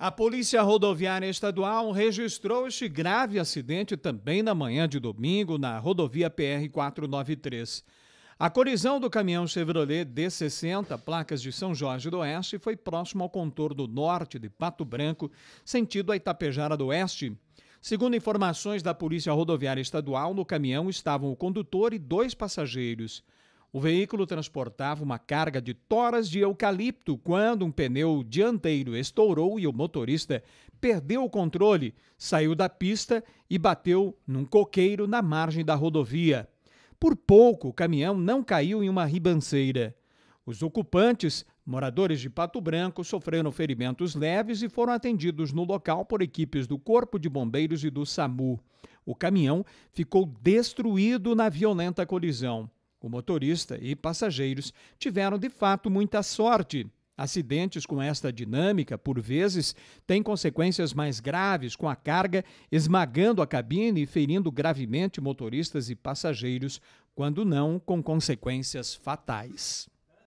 A Polícia Rodoviária Estadual registrou este grave acidente também na manhã de domingo na rodovia PR 493. A colisão do caminhão Chevrolet D60, placas de São Jorge do Oeste, foi próximo ao contorno norte de Pato Branco, sentido a Itapejara do Oeste. Segundo informações da Polícia Rodoviária Estadual, no caminhão estavam o condutor e dois passageiros. O veículo transportava uma carga de toras de eucalipto quando um pneu dianteiro estourou e o motorista perdeu o controle, saiu da pista e bateu num coqueiro na margem da rodovia. Por pouco, o caminhão não caiu em uma ribanceira. Os ocupantes, moradores de Pato Branco, sofreram ferimentos leves e foram atendidos no local por equipes do Corpo de Bombeiros e do SAMU. O caminhão ficou destruído na violenta colisão. O motorista e passageiros tiveram de fato muita sorte. Acidentes com esta dinâmica, por vezes, têm consequências mais graves, com a carga esmagando a cabine e ferindo gravemente motoristas e passageiros, quando não com consequências fatais.